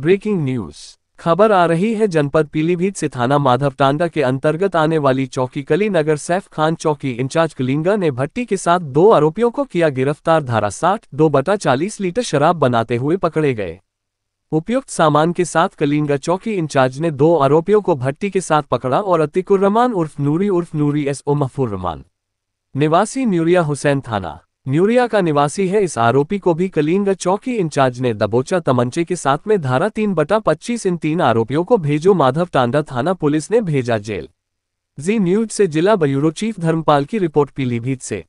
breaking news खबर आ रही है जनपद पीलीभीत से थाना टांडा के अंतर्गत आने वाली चौकी कली नगर सैफ खान चौकी इंचार्ज कलिंगा ने भट्टी के साथ दो आरोपियों को किया गिरफ्तार धारा साठ दो बटा चालीस लीटर शराब बनाते हुए पकड़े गए उपयुक्त सामान के साथ कलिंगा चौकी इंचार्ज ने दो आरोपियों को भट्टी के साथ पकड़ा और अतिकुर रमान उर्फ नूरी उर्फ नूरी एस ओ रमान निवासी न्यूरिया हुसैन थाना न्यूरिया का निवासी है इस आरोपी को भी कलिंग चौकी इंचार्ज ने दबोचा तमंचे के साथ में धारा तीन बटा पच्चीस इन तीन आरोपियों को भेजो माधव टांडा थाना पुलिस ने भेजा जेल जी न्यूज से जिला ब्यूरो चीफ धर्मपाल की रिपोर्ट पीलीभीत से